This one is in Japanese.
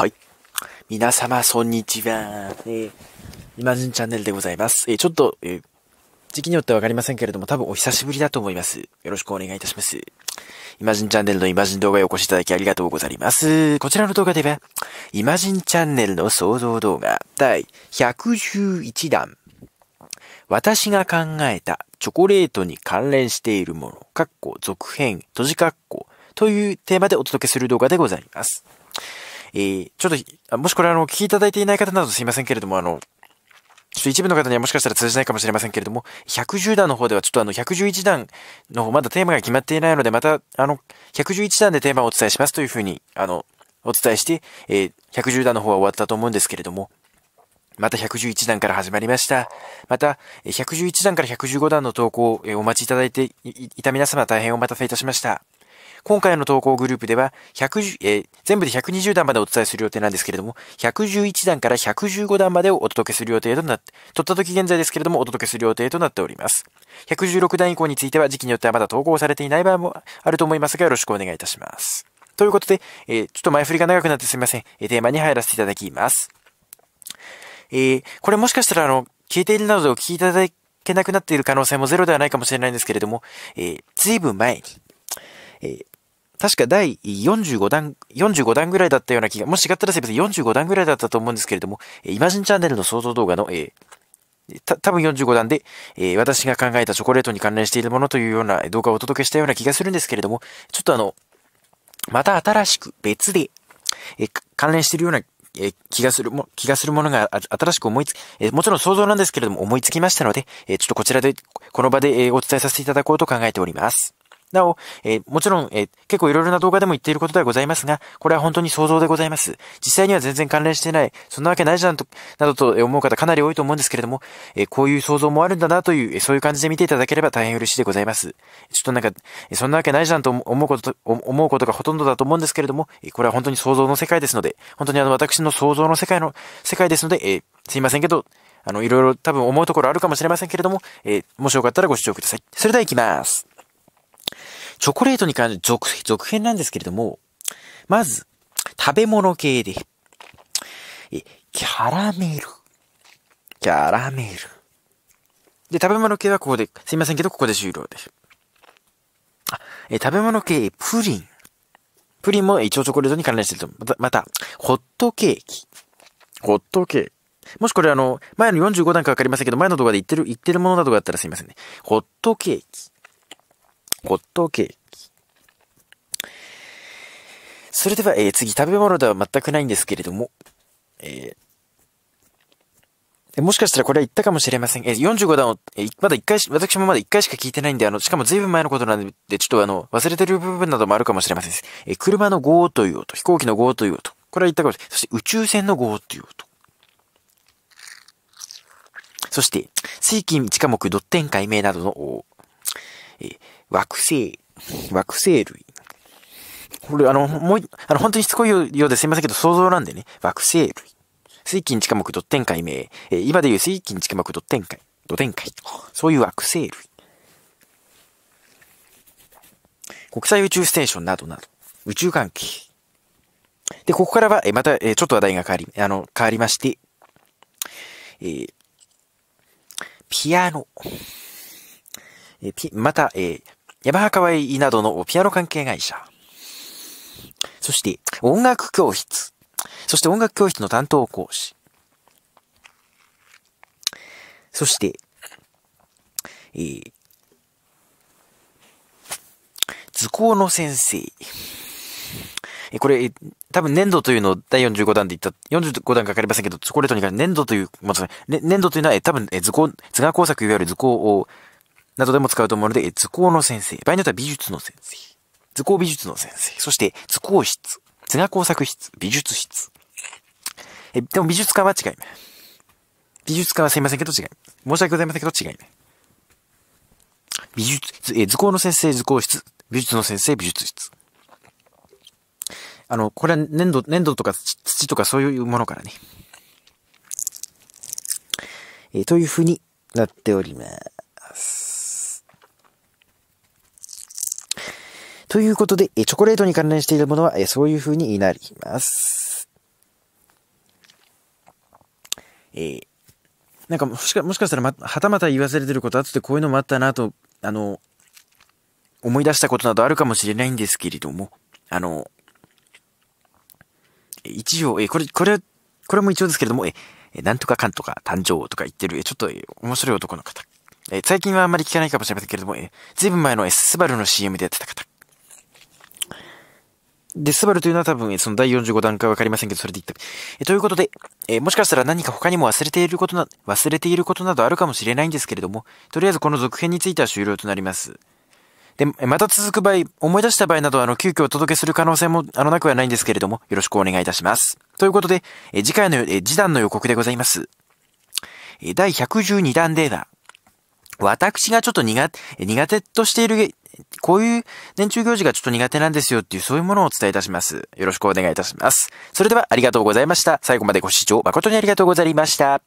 はい。皆様、こんにちは。えー、イマジンチャンネルでございます。えー、ちょっと、えー、時期によってはわかりませんけれども、多分お久しぶりだと思います。よろしくお願いいたします。イマジンチャンネルのイマジン動画へお越しいただきありがとうございます。こちらの動画では、イマジンチャンネルの創造動画第111弾。私が考えたチョコレートに関連しているもの、かっこ続編、閉じかっこというテーマでお届けする動画でございます。えー、ちょっと、もしこれあの、聞きいただいていない方などすいませんけれども、あの、ちょっと一部の方にはもしかしたら通じないかもしれませんけれども、110段の方ではちょっとあの111段の方まだテーマが決まっていないので、またあの111段でテーマをお伝えしますというふうに、あの、お伝えして、えー、110段の方は終わったと思うんですけれども、また111段から始まりました。また、111段から115段の投稿をお待ちいただいていた皆様大変お待たせいたしました。今回の投稿グループでは、110、えー、全部で120段までお伝えする予定なんですけれども、111段から115段までをお届けする予定となって、取った時現在ですけれどもお届けする予定となっております。116段以降については時期によってはまだ投稿されていない場合もあると思いますが、よろしくお願いいたします。ということで、えー、ちょっと前振りが長くなってすみません。えー、テーマに入らせていただきます。えー、これもしかしたらあの、携帯などでお聞きいただけなくなっている可能性もゼロではないかもしれないんですけれども、えー、ずいぶん前に、えー、確か第45弾、45弾ぐらいだったような気が、もし違ったらすいません、45弾ぐらいだったと思うんですけれども、イマジンチャンネルの想像動画の、えー、た多分45弾で、えー、私が考えたチョコレートに関連しているものというような動画をお届けしたような気がするんですけれども、ちょっとあの、また新しく別で、えー、関連しているようなえ気がするも、気がするものが新しく思いつ、えもちろん想像なんですけれども思いつきましたので、えちょっとこちらで、この場で、えお伝えさせていただこうと考えております。なお、えー、もちろん、えー、結構いろいろな動画でも言っていることではございますが、これは本当に想像でございます。実際には全然関連してない、そんなわけないじゃんと、などと思う方かなり多いと思うんですけれども、えー、こういう想像もあるんだなという、そういう感じで見ていただければ大変嬉しいでございます。ちょっとなんか、そんなわけないじゃんと思うこと思うことがほとんどだと思うんですけれども、えこれは本当に想像の世界ですので、本当にあの、私の想像の世界の、世界ですので、えすいませんけど、あの、いろいろ多分思うところあるかもしれませんけれども、えもしよかったらご視聴ください。それでは行きます。チョコレートに関する続続編なんですけれども、まず、食べ物系で、え、キャラメル。キャラメル。で、食べ物系はここで、すいませんけど、ここで終了です。あ、え、食べ物系、プリン。プリンも一応チョコレートに関連してると。また、また、ホットケーキ。ホットケーキ。もしこれあの、前の45段かわかりませんけど、前の動画で言ってる、言ってるものだとかだったらすいませんね。ホットケーキ。ホットケーキ。それでは、えー、次、食べ物では全くないんですけれども、えー、もしかしたらこれは言ったかもしれません。えー、45段を、えー、まだ一回し、私もまだ一回しか聞いてないんで、あの、しかも随分前のことなんで、ちょっとあの、忘れてる部分などもあるかもしれません。えー、車のゴーという音、飛行機のゴーという音。これは言ったかもしれない。そして宇宙船のゴーという音。そして、水金地下木ドッテン解明などのえ惑星、惑星類。これ、あの、もう、あの、本当にしつこいようですいませんけど、想像なんでね、惑星類。水金地下木ドッテン解えー、今でいう水金地下木ドッテン解。ドテンそういう惑星類。国際宇宙ステーションなどなど。宇宙関係。で、ここからは、えまた、えちょっと話題が変わり、あの、変わりまして、えー、ピアノ。えー、また、えー、ヤマハカワイなどのピアノ関係会社。そして、音楽教室。そして音楽教室の担当講師。そして、えー、図工の先生。えこれ、え多分粘土というのを第45弾で言った、45弾かかりませんけど、チョコレートにかて粘土という、まあ、ね、粘土というのは、え多分図工、図画工作いわゆる図工をなどでも使うと思うので、図工の先生、場合によっては美術の先生、図工美術の先生、そして図工室、図画工作室、美術室。え、でも美術館は違い美術館はすいませんけど違い申し訳ございませんけど違い美術、え、図工の先生、図工室、美術の先生、美術室。あの、これは粘土、粘土とか土とかそういうものからね。えというふうになっております。ということで、チョコレートに関連しているものは、そういう風になります。えー、なんかもしか、もしかしたら、ま、はたまた言わされてること、あっでこういうのもあったなと、あの、思い出したことなどあるかもしれないんですけれども、あの、一応、えー、これ、これ、これも一応ですけれども、えー、なんとかかんとか誕生とか言ってる、えちょっと、え面白い男の方。え最近はあんまり聞かないかもしれませんけれども、えずいぶん前の、えスバルの CM でやってた方。デスバルというのは多分、その第45段階わかりませんけど、それでいった。えということで、えもしかしたら何か他にも忘れていることな、忘れていることなどあるかもしれないんですけれども、とりあえずこの続編については終了となります。で、また続く場合、思い出した場合など、あの、急遽お届けする可能性も、あの、なくはないんですけれども、よろしくお願いいたします。ということで、え次回の、え次段の予告でございます。え第112弾データ。私がちょっと苦手、苦手としている、こういう年中行事がちょっと苦手なんですよっていうそういうものをお伝えいたします。よろしくお願いいたします。それではありがとうございました。最後までご視聴誠にありがとうございました。